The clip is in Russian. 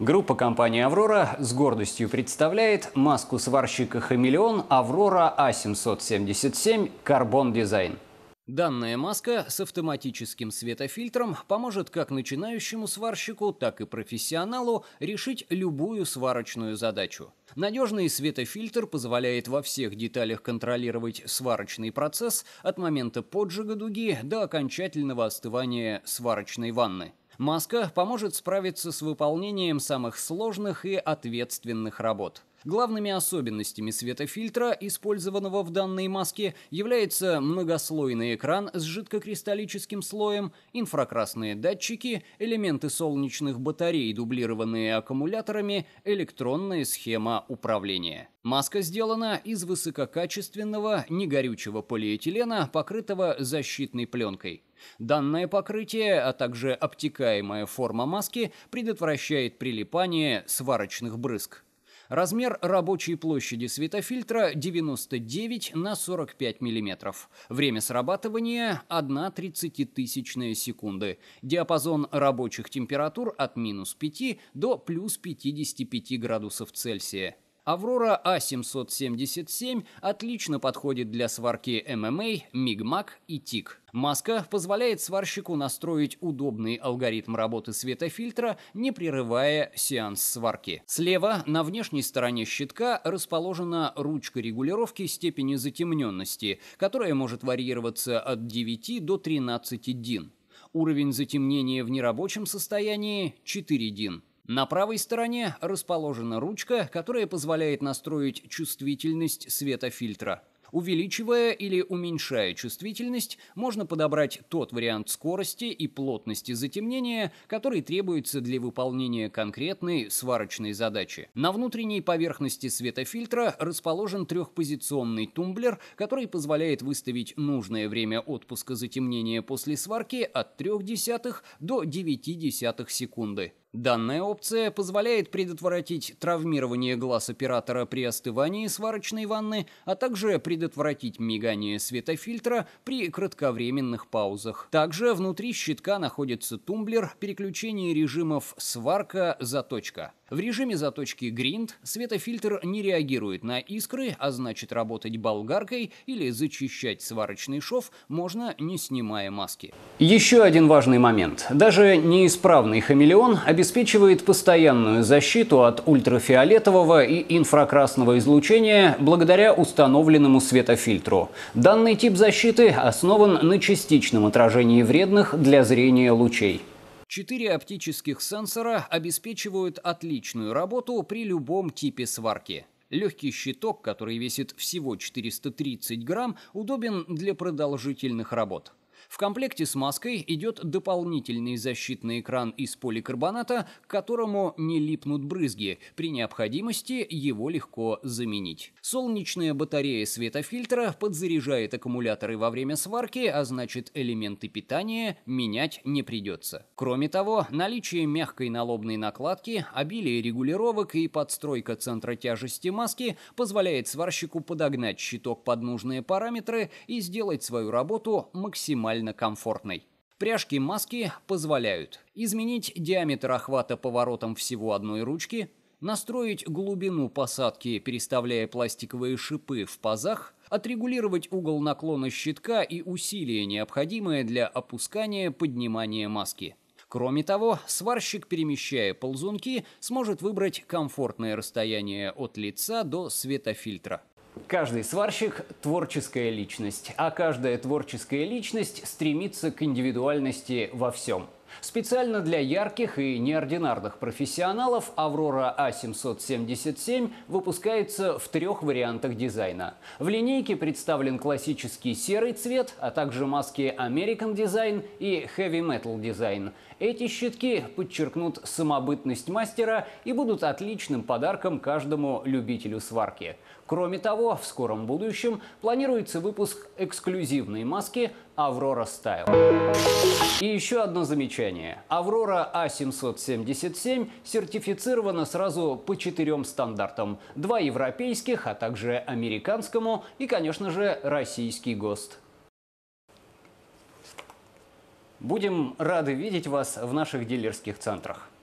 Группа компании «Аврора» с гордостью представляет маску сварщика «Хамелеон» «Аврора А777 Карбон Дизайн». Данная маска с автоматическим светофильтром поможет как начинающему сварщику, так и профессионалу решить любую сварочную задачу. Надежный светофильтр позволяет во всех деталях контролировать сварочный процесс от момента поджига дуги до окончательного остывания сварочной ванны. Маска поможет справиться с выполнением самых сложных и ответственных работ. Главными особенностями светофильтра, использованного в данной маске, является многослойный экран с жидкокристаллическим слоем, инфракрасные датчики, элементы солнечных батарей, дублированные аккумуляторами, электронная схема управления. Маска сделана из высококачественного, негорючего полиэтилена, покрытого защитной пленкой. Данное покрытие, а также обтекаемая форма маски предотвращает прилипание сварочных брызг. Размер рабочей площади светофильтра 99 на 45 мм. Время срабатывания 1 тридцатитысячная секунды. Диапазон рабочих температур от минус 5 до плюс 55 градусов Цельсия. Аврора А777 отлично подходит для сварки ММА, Мигмак и TIG. Маска позволяет сварщику настроить удобный алгоритм работы светофильтра, не прерывая сеанс сварки. Слева на внешней стороне щитка расположена ручка регулировки степени затемненности, которая может варьироваться от 9 до 13 дин. Уровень затемнения в нерабочем состоянии 4 дин. На правой стороне расположена ручка, которая позволяет настроить чувствительность светофильтра. Увеличивая или уменьшая чувствительность, можно подобрать тот вариант скорости и плотности затемнения, который требуется для выполнения конкретной сварочной задачи. На внутренней поверхности светофильтра расположен трехпозиционный тумблер, который позволяет выставить нужное время отпуска затемнения после сварки от 0,3 до 0,9 секунды. Данная опция позволяет предотвратить травмирование глаз оператора при остывании сварочной ванны, а также предотвратить мигание светофильтра при кратковременных паузах. Также внутри щитка находится тумблер переключения режимов сварка-заточка. В режиме заточки Grind светофильтр не реагирует на искры, а значит работать болгаркой или зачищать сварочный шов можно не снимая маски. Еще один важный момент. Даже неисправный хамелеон обеспечивает постоянную защиту от ультрафиолетового и инфракрасного излучения благодаря установленному светофильтру. Данный тип защиты основан на частичном отражении вредных для зрения лучей. Четыре оптических сенсора обеспечивают отличную работу при любом типе сварки. Легкий щиток, который весит всего 430 грамм, удобен для продолжительных работ. В комплекте с маской идет дополнительный защитный экран из поликарбоната, к которому не липнут брызги. При необходимости его легко заменить. Солнечная батарея светофильтра подзаряжает аккумуляторы во время сварки, а значит элементы питания менять не придется. Кроме того, наличие мягкой налобной накладки, обилие регулировок и подстройка центра тяжести маски позволяет сварщику подогнать щиток под нужные параметры и сделать свою работу максимально максимально комфортной. Пряжки маски позволяют изменить диаметр охвата поворотом всего одной ручки, настроить глубину посадки, переставляя пластиковые шипы в пазах, отрегулировать угол наклона щитка и усилие, необходимое для опускания поднимания маски. Кроме того, сварщик, перемещая ползунки, сможет выбрать комфортное расстояние от лица до светофильтра. Каждый сварщик – творческая личность, а каждая творческая личность стремится к индивидуальности во всем. Специально для ярких и неординарных профессионалов «Аврора А777» выпускается в трех вариантах дизайна. В линейке представлен классический серый цвет, а также маски American Design и Heavy Metal Design. Эти щитки подчеркнут самобытность мастера и будут отличным подарком каждому любителю сварки. Кроме того, в скором будущем планируется выпуск эксклюзивной маски «Аврора Стайл». И еще одно замечание. «Аврора А777» сертифицирована сразу по четырем стандартам. Два европейских, а также американскому и, конечно же, российский ГОСТ. Будем рады видеть вас в наших дилерских центрах.